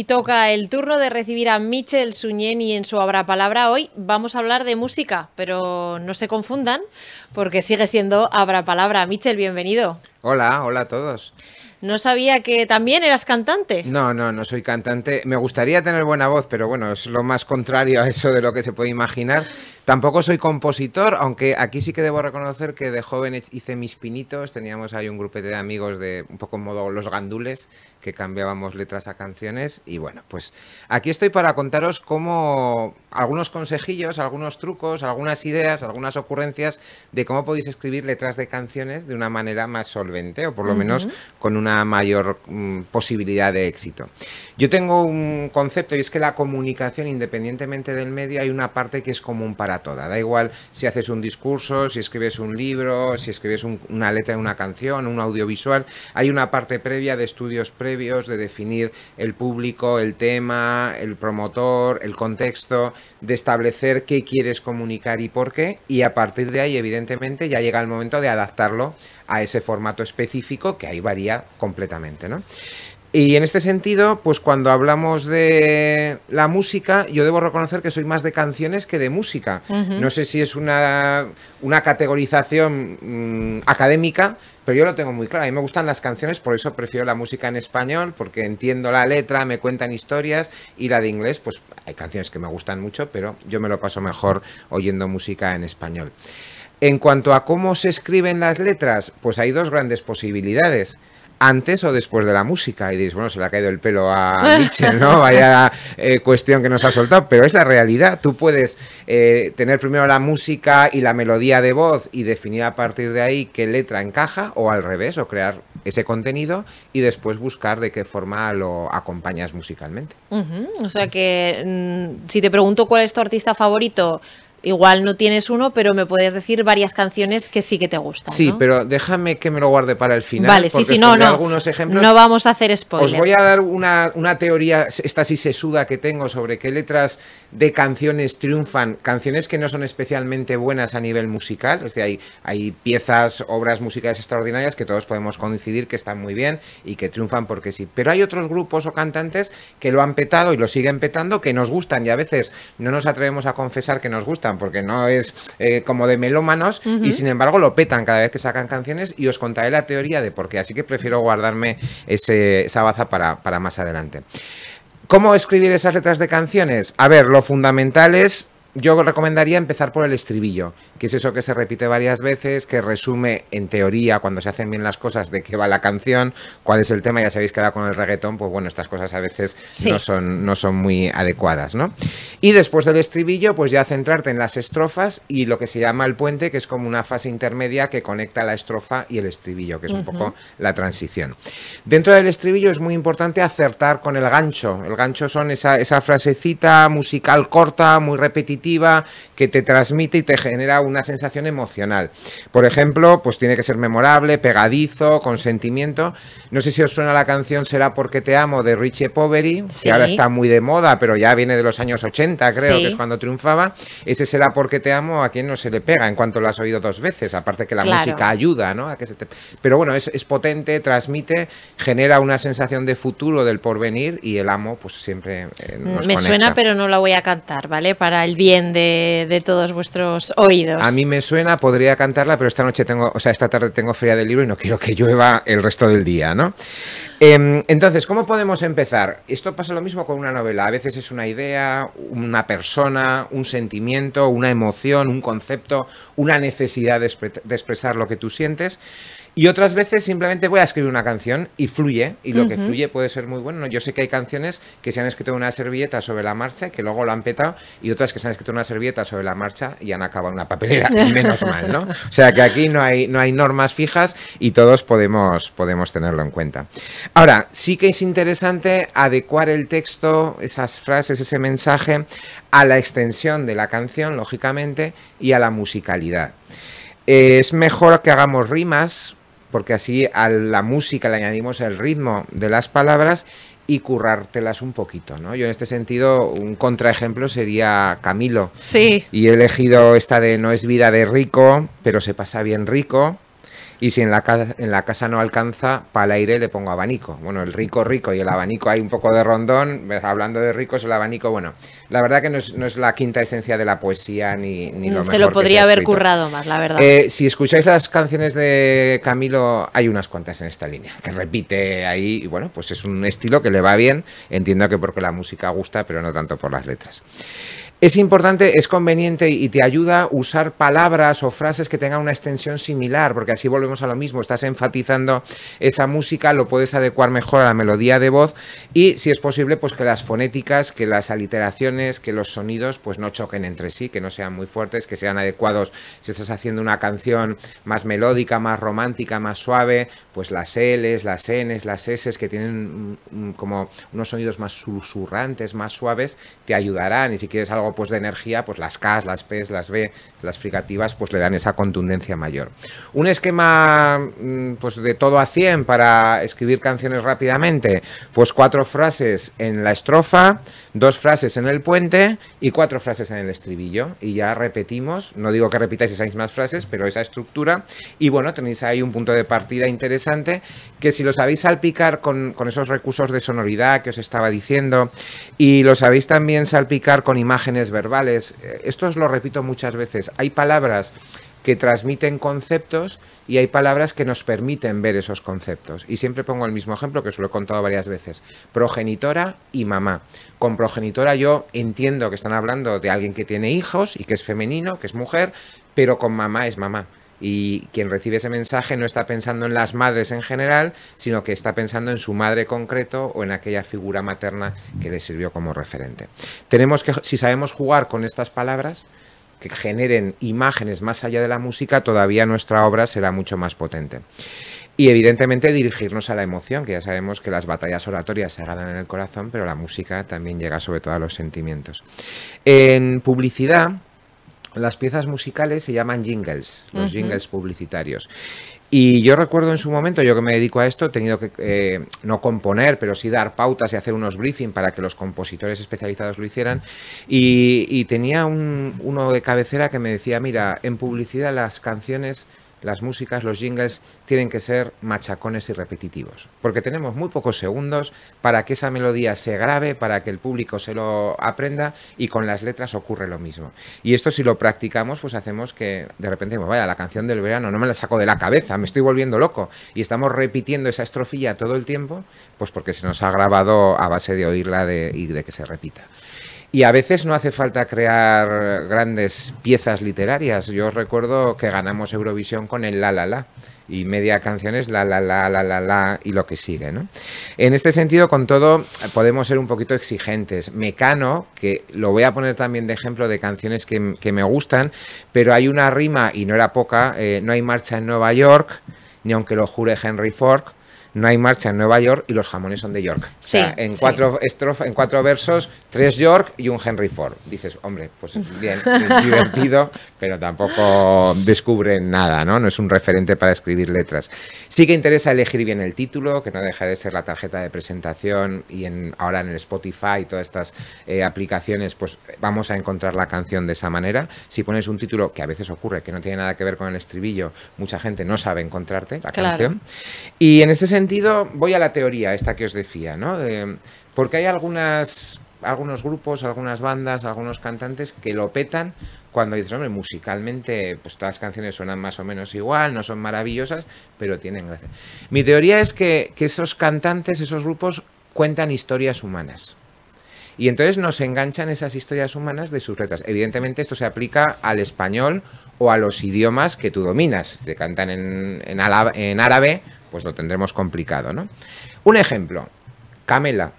Y toca el turno de recibir a Michel Suñeni y en su Abra Palabra hoy vamos a hablar de música, pero no se confundan porque sigue siendo Abra Palabra. Michel, bienvenido. Hola, hola a todos. No sabía que también eras cantante. No, no, no soy cantante. Me gustaría tener buena voz, pero bueno, es lo más contrario a eso de lo que se puede imaginar. Tampoco soy compositor, aunque aquí sí que debo reconocer que de joven hice mis pinitos, teníamos ahí un grupete de amigos de un poco en modo los gandules, que cambiábamos letras a canciones y bueno, pues aquí estoy para contaros cómo algunos consejillos, algunos trucos, algunas ideas, algunas ocurrencias de cómo podéis escribir letras de canciones de una manera más solvente o por lo menos con una mayor mm, posibilidad de éxito. Yo tengo un concepto y es que la comunicación, independientemente del medio, hay una parte que es común para toda. Da igual si haces un discurso, si escribes un libro, si escribes una letra de una canción, un audiovisual. Hay una parte previa de estudios previos, de definir el público, el tema, el promotor, el contexto, de establecer qué quieres comunicar y por qué. Y a partir de ahí, evidentemente, ya llega el momento de adaptarlo a ese formato específico que ahí varía completamente. ¿no? Y en este sentido, pues cuando hablamos de la música, yo debo reconocer que soy más de canciones que de música. No sé si es una, categorización mm, académica, pero yo lo tengo muy claro. A mí me gustan las canciones, por eso prefiero la música en español, porque entiendo la letra, me cuentan historias, y la de inglés, pues hay canciones que me gustan mucho, pero yo me lo paso mejor oyendo música en español. En cuanto a cómo se escriben las letras, pues hay dos grandes posibilidades antes o después de la música. Y dices, bueno, se le ha caído el pelo a Mitchell, ¿no? Vaya eh, cuestión que nos ha soltado, pero es la realidad. Tú puedes eh, tener primero la música y la melodía de voz y definir a partir de ahí qué letra encaja o al revés, o crear ese contenido y después buscar de qué forma lo acompañas musicalmente. O sea que mm, si te pregunto cuál es tu artista favorito, Igual no tienes uno, pero me puedes decir varias canciones que sí que te gustan. Sí, pero déjame que me lo guarde para el final. Vale, porque sí, no, no. Algunos ejemplos. No vamos a hacer spoilers. Os voy a dar una, una teoría, esta sí sesuda que tengo, sobre qué letras de canciones triunfan. Canciones que no son especialmente buenas a nivel musical. Es decir, hay, hay piezas, obras musicales extraordinarias que todos podemos coincidir que están muy bien y que triunfan porque sí. Pero hay otros grupos o cantantes que lo han petado y lo siguen petando, que nos gustan y a veces no nos atrevemos a confesar que nos gustan porque no es eh, como de melómanos, y sin embargo lo petan cada vez que sacan canciones y os contaré la teoría de por qué, así que prefiero guardarme ese, esa baza para, para más adelante. ¿Cómo escribir esas letras de canciones? A ver, lo fundamental es yo recomendaría empezar por el estribillo, que es eso que se repite varias veces, que resume en teoría cuando se hacen bien las cosas de qué va la canción, cuál es el tema, ya sabéis que ahora con el reggaetón, pues bueno, estas cosas a veces no, son, no son muy adecuadas, ¿no? Y después del estribillo, pues ya centrarte en las estrofas y lo que se llama el puente, que es como una fase intermedia que conecta la estrofa y el estribillo, que es un poco la transición. Dentro del estribillo es muy importante acertar con el gancho. El gancho son esa, esa frasecita musical corta, muy repetitiva, que te transmite y te genera una sensación emocional. Por ejemplo, pues tiene que ser memorable, pegadizo, con sentimiento. No sé si os suena la canción Será porque te amo de Richie Poveri, que ahora está muy de moda, pero ya viene de los años 80, creo, que es cuando triunfaba. Ese Será porque te amo a quien no se le pega en cuanto lo has oído dos veces, aparte que la música ayuda, ¿no? que Pero bueno, es, potente, transmite, genera una sensación de futuro, del porvenir y el amo, pues siempre eh, nos conecta. Me suena, pero no la voy a cantar, ¿vale? Para el bien de, todos vuestros oídos. A mí me suena, podría cantarla, pero esta noche tengo, o sea, esta tarde tengo feria del libro y no quiero que llueva el resto del día, ¿no? Em, entonces, ¿cómo podemos empezar? Esto pasa lo mismo con una novela. A veces es una idea, una persona, un sentimiento, una emoción, un concepto, una necesidad de, expresar lo que tú sientes. Y otras veces simplemente voy a escribir una canción y fluye, y lo que fluye puede ser muy bueno. Yo sé que hay canciones que se han escrito en una servilleta sobre la marcha, que luego lo han petado, y otras que se han una servilleta sobre la marcha y han acabado una papelera, menos mal, ¿no? O sea que aquí no hay, no hay normas fijas y todos podemos, podemos tenerlo en cuenta. Ahora, sí que es interesante adecuar el texto, esas frases, ese mensaje, a la extensión de la canción, lógicamente, y a la musicalidad. Eh, es mejor que hagamos rimas, porque así a la música le añadimos el ritmo de las palabras y currártelas un poquito, ¿no? Yo en este sentido, un contraejemplo sería Camilo. Sí. Y he elegido esta de No es vida de rico, pero se pasa bien rico. Y si en la, casa, en la casa no alcanza, para el aire le pongo abanico. Bueno, el rico rico y el abanico hay un poco de rondón, hablando de ricos, el abanico, bueno, la verdad que no es, la quinta esencia de la poesía ni, ni lo mm, Se lo podría haber currado más, la verdad. Eh, si escucháis las canciones de Camilo, hay unas cuantas en esta línea, que repite ahí, y bueno, pues es un estilo que le va bien, entiendo que porque la música gusta, pero no tanto por las letras. Es importante, es conveniente y te ayuda usar palabras o frases que tengan una extensión similar, porque así volvemos a lo mismo, estás enfatizando esa música, lo puedes adecuar mejor a la melodía de voz y si es posible, pues que las fonéticas, que las aliteraciones, que los sonidos pues no choquen entre sí, que no sean muy fuertes, que sean adecuados. Si estás haciendo una canción más melódica, más romántica, más suave, pues las Ls, las Ns, las Ss que tienen mm, mm, como unos sonidos más susurrantes, más suaves, te ayudarán y si quieres algo pues de energía, pues las K, las P, las B, las fricativas, pues le dan esa contundencia mayor. Un esquema mm, pues de todo a 100 para escribir canciones rápidamente, pues cuatro frases en la estrofa, dos frases en el puente y cuatro frases en el estribillo. Y ya repetimos, no digo que repitáis esas mismas frases, pero esa estructura. Y bueno, tenéis ahí un punto de partida interesante que si lo sabéis salpicar con, con esos recursos de sonoridad que os estaba diciendo y lo sabéis también salpicar con imágenes verbales. Eh, esto os lo repito muchas veces. Hay palabras que transmiten conceptos y hay palabras que nos permiten ver esos conceptos. Y siempre pongo el mismo ejemplo que os lo he contado varias veces. Progenitora y mamá. Con progenitora yo entiendo que están hablando de alguien que tiene hijos y que es femenino, que es mujer, pero con mamá es mamá y quien recibe ese mensaje no está pensando en las madres en general, sino que está pensando en su madre concreto o en aquella figura materna que le sirvió como referente. Tenemos que, si sabemos jugar con estas palabras, que generen imágenes más allá de la música, todavía nuestra obra será mucho más potente. Y evidentemente dirigirnos a la emoción, que ya sabemos que las batallas oratorias se ganan en el corazón, pero la música también llega sobre todo a los sentimientos. En publicidad, las piezas musicales se llaman jingles, los jingles publicitarios. Y yo recuerdo en su momento, yo que me dedico a esto, he tenido que eh, no componer, pero sí dar pautas y hacer unos briefing para que los compositores especializados lo hicieran. Y, tenía un, uno de cabecera que me decía, mira, en publicidad las canciones las músicas, los jingles tienen que ser machacones y repetitivos, porque tenemos muy pocos segundos para que esa melodía se grabe, para que el público se lo aprenda y con las letras ocurre lo mismo. Y esto si lo practicamos, pues hacemos que de repente, pues vaya, la canción del verano no me la saco de la cabeza, me estoy volviendo loco y estamos repitiendo esa estrofía todo el tiempo, pues porque se nos ha grabado a base de oírla de, y de que se repita. Y a veces no hace falta crear grandes piezas literarias. Yo recuerdo que ganamos Eurovisión con el La La La y media canción es la, la, la, la, la, la y lo que sigue, En este sentido, con todo, podemos ser un poquito exigentes. Mecano, que lo voy a poner también de ejemplo de canciones que, me gustan, pero hay una rima, y no era poca, eh, no hay marcha en Nueva York, ni aunque lo jure Henry Fork, no hay marcha en Nueva York y los jamones son de York. o sea, en cuatro en cuatro versos, tres York y un Henry Ford. Dices, hombre, pues bien, es divertido, pero tampoco descubren nada, ¿no? No es un referente para escribir letras. Sí que interesa elegir bien el título, que no deja de ser la tarjeta de presentación y en, ahora en el Spotify y todas estas eh, aplicaciones, pues vamos a encontrar la canción de esa manera. Si pones un título, que a veces ocurre, que no tiene nada que ver con el estribillo, mucha gente no sabe encontrarte la canción. Y en este sentido, sentido voy a la teoría esta que os decía, ¿no? Eh, porque hay algunas, algunos grupos, algunas bandas, algunos cantantes que lo petan cuando dices, hombre, musicalmente, pues todas las canciones suenan más o menos igual, no son maravillosas, pero tienen gracia. Mi teoría es que, esos cantantes, esos grupos, cuentan historias humanas. Y entonces nos enganchan esas historias humanas de sus letras. Evidentemente esto se aplica al español o a los idiomas que tú dominas. Te cantan en, en, árabe, pues lo tendremos complicado, ¿no? Un ejemplo, Camela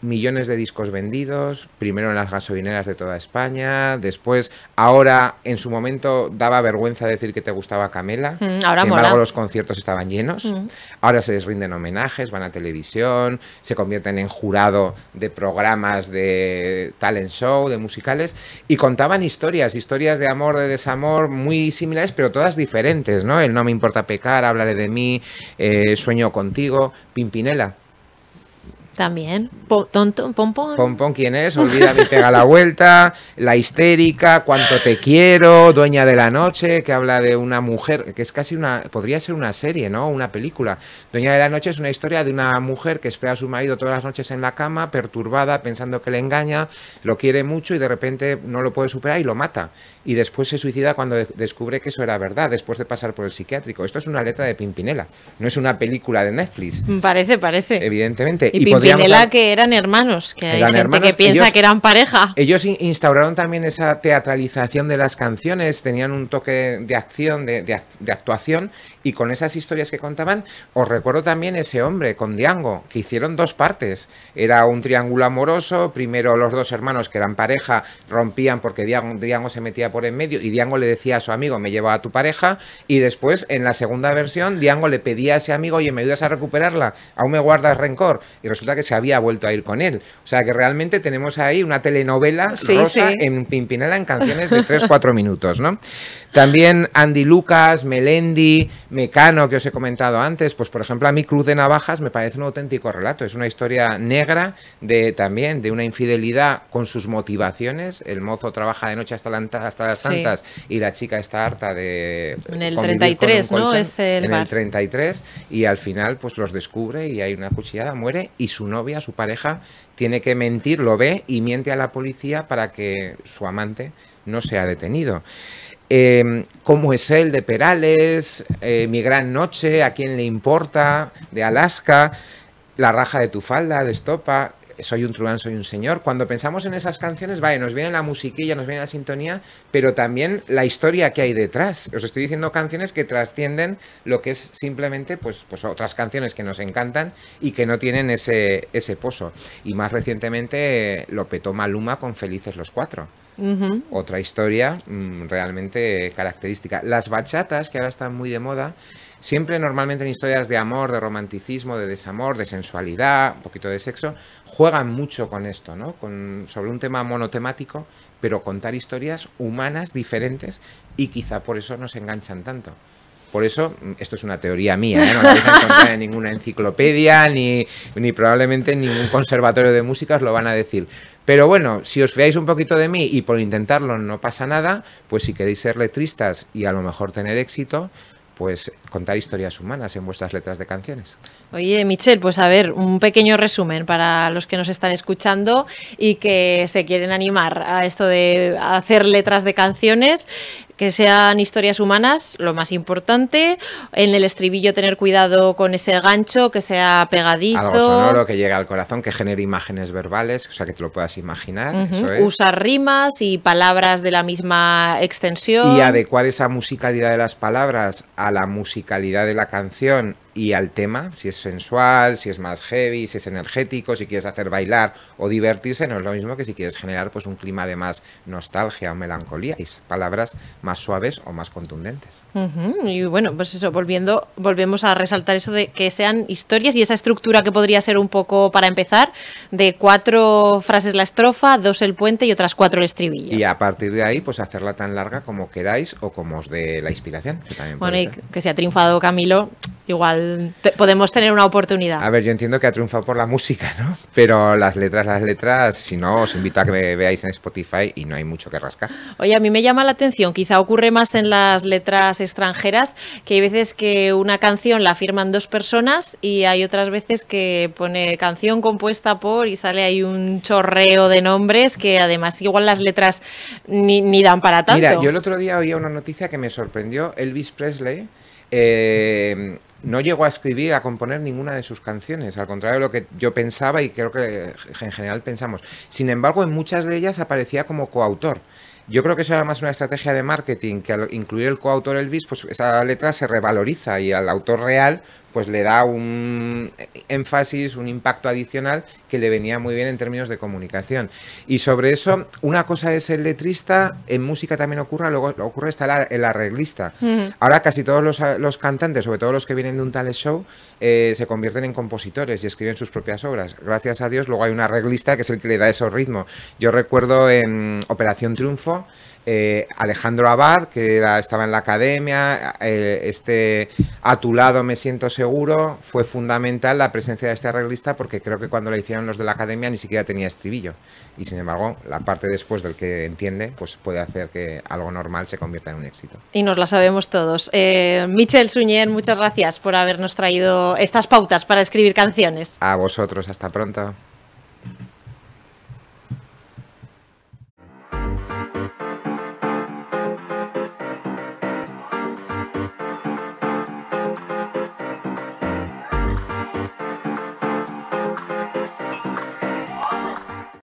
millones de discos vendidos, primero en las gasolineras de toda España, después, ahora en su momento daba vergüenza decir que te gustaba Camela, mm, ahora sin embargo los conciertos estaban llenos, mm. ahora se les rinden homenajes, van a televisión, se convierten en jurado de programas de talent show, de musicales, y contaban historias, historias de amor, de desamor, muy similares, pero todas diferentes, ¿no? El no me importa pecar, hablaré de mí, eh, sueño contigo, Pimpinela también. Pompón. Pompón, pom, ¿quién es? Olvida mi pega la vuelta. La histérica, cuánto te quiero, Dueña de la Noche, que habla de una mujer, que es casi una, podría ser una serie, ¿no? Una película. Dueña de la Noche es una historia de una mujer que espera a su marido todas las noches en la cama, perturbada, pensando que le engaña, lo quiere mucho y de repente no lo puede superar y lo mata. Y después se suicida cuando descubre que eso era verdad, después de pasar por el psiquiátrico. Esto es una letra de Pimpinela, no es una película de Netflix. Parece, parece. Evidentemente. Y, y que eran hermanos, que hay gente que piensa que eran pareja. Ellos instauraron también esa teatralización de las canciones, tenían un toque de acción, de, de, actuación, y con esas historias que contaban, os recuerdo también ese hombre con Diango, que hicieron dos partes. Era un triángulo amoroso, primero los dos hermanos que eran pareja rompían porque Diango, se metía por en medio y Diango le decía a su amigo, me lleva a tu pareja, y después en la segunda versión Diango le pedía a ese amigo, oye, me ayudas a recuperarla, aún me guardas rencor, y resulta que que se había vuelto a ir con él. O sea que realmente tenemos ahí una telenovela rosa en Pimpinela en canciones de 3-4 minutos, ¿no? También Andy Lucas, Melendi, Mecano, que os he comentado antes, pues por ejemplo a mí Cruz de Navajas me parece un auténtico relato, es una historia negra de también de una infidelidad con sus motivaciones, el mozo trabaja de noche hasta, hasta las tantas y la chica está harta de... En el 33, ¿no? Es el en el 33 y al final pues los descubre y hay una cuchillada, muere y su novia, su pareja, tiene que mentir, lo ve y miente a la policía para que su amante no sea detenido. Em, ¿Cómo es él de Perales? Eh, Mi gran noche, ¿a quién le importa? De Alaska, La raja de tu falda, de Estopa soy un truán, soy un señor. Cuando pensamos en esas canciones, vale, nos viene la musiquilla, nos viene la sintonía, pero también la historia que hay detrás. Os estoy diciendo canciones que trascienden lo que es simplemente pues, pues otras canciones que nos encantan y que no tienen ese, ese pozo. Y más recientemente lo petó Maluma con Felices los Cuatro. Otra historia mm, realmente característica. Las bachatas, que ahora están muy de moda, siempre normalmente en historias de amor, de romanticismo, de desamor, de sensualidad, un poquito de sexo, juegan mucho con esto, ¿no? Con, sobre un tema monotemático, pero contar historias humanas diferentes y quizá por eso nos enganchan tanto. Por eso, mm, esto es una teoría mía, ¿eh? no la vais en ninguna enciclopedia, ni, probablemente en ningún conservatorio de música os lo van a decir. Pero bueno, si os fiáis un poquito de mí y por intentarlo no pasa nada, pues si queréis ser letristas y a lo mejor tener éxito, pues contar historias humanas en vuestras letras de canciones. Oye, Michelle, pues a ver, un pequeño resumen para los que nos están escuchando y que se quieren animar a esto de hacer letras de canciones que sean historias humanas, lo más importante. En el estribillo tener cuidado con ese gancho, que sea pegadizo. Algo sonoro que llegue al corazón, que genere imágenes verbales, o sea, que te lo puedas imaginar. Usar rimas y palabras de la misma extensión. Y adecuar esa musicalidad de las palabras a la musicalidad de la canción y al tema, si es sensual, si es más heavy, si es energético, si quieres hacer bailar o divertirse, no es lo mismo que si quieres generar pues un clima de más nostalgia o melancolía y palabras más suaves o más contundentes. Y bueno, pues eso, volviendo, volvemos a resaltar eso de que sean historias y esa estructura que podría ser un poco para empezar, de cuatro frases la estrofa, dos el puente y otras cuatro el estribillo. Y a partir de ahí, pues hacerla tan larga como queráis o como os dé la inspiración. Que bueno, y que se ha triunfado Camilo, igual podemos tener una oportunidad. A ver, yo entiendo que ha triunfado por la música, ¿no? Pero las letras, las letras, si no, os invito a que me veáis en Spotify y no hay mucho que rascar. Oye, a mí me llama la atención, quizá ocurre más en las letras extranjeras, que hay veces que una canción la firman dos personas y hay otras veces que pone canción compuesta por y sale ahí un chorreo de nombres que además igual las letras ni dan para tanto. Mira, yo el otro día oía una noticia que me sorprendió, Elvis Presley eh, no llegó a escribir, a componer ninguna de sus canciones, al contrario de lo que yo pensaba y creo que en general pensamos. Sin embargo, en muchas de ellas aparecía como coautor. Yo creo que eso era más una estrategia de marketing, que al incluir el coautor Elvis, pues esa letra se revaloriza y al autor real pues le da un énfasis, un impacto adicional que le venía muy bien en términos de comunicación. Y sobre eso, una cosa es el letrista, en música también ocurre, luego ocurre está el arreglista. Ahora casi todos los, cantantes, sobre todo los que vienen de un tal show, eh, se convierten en compositores y escriben sus propias obras. Gracias a Dios, luego hay un arreglista que es el que le da esos ritmos. Yo recuerdo en Operación Triunfo, eh, Alejandro Abad, que estaba en la academia, eh, este A tu lado me siento seguro, fue fundamental la presencia de este arreglista porque creo que cuando la hicieron los de la academia ni siquiera tenía estribillo. Y sin embargo, la parte después del que entiende, pues puede hacer que algo normal se convierta en un éxito. Y nos la sabemos todos. Eh, Michel Suñer, muchas gracias por habernos traído estas pautas para escribir canciones. A vosotros, hasta pronto.